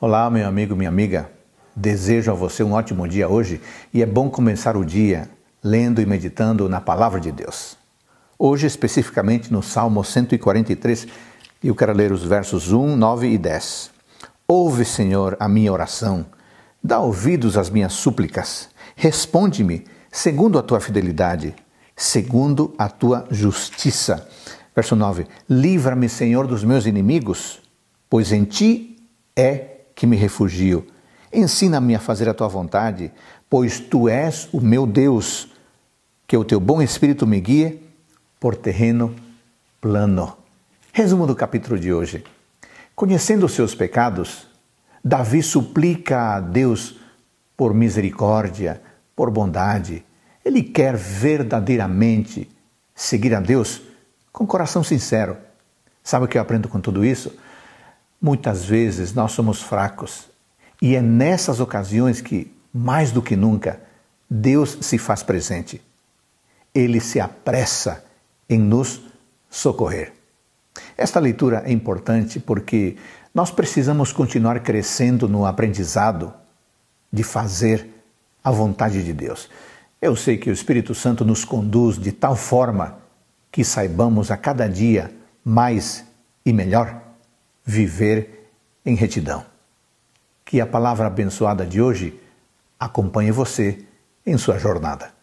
Olá, meu amigo, minha amiga. Desejo a você um ótimo dia hoje e é bom começar o dia lendo e meditando na palavra de Deus. Hoje, especificamente no Salmo 143, eu quero ler os versos 1, 9 e 10. Ouve, Senhor, a minha oração, dá ouvidos às minhas súplicas, responde-me segundo a tua fidelidade, segundo a tua justiça. Verso 9: Livra-me, Senhor, dos meus inimigos, pois em ti é que me refugio. Ensina-me a fazer a tua vontade, pois tu és o meu Deus. Que o teu bom espírito me guie por terreno plano. Resumo do capítulo de hoje. Conhecendo os seus pecados, Davi suplica a Deus por misericórdia, por bondade. Ele quer verdadeiramente seguir a Deus com coração sincero. Sabe o que eu aprendo com tudo isso? Muitas vezes nós somos fracos e é nessas ocasiões que, mais do que nunca, Deus se faz presente. Ele se apressa em nos socorrer. Esta leitura é importante porque nós precisamos continuar crescendo no aprendizado de fazer a vontade de Deus. Eu sei que o Espírito Santo nos conduz de tal forma que saibamos a cada dia mais e melhor viver em retidão. Que a palavra abençoada de hoje acompanhe você em sua jornada.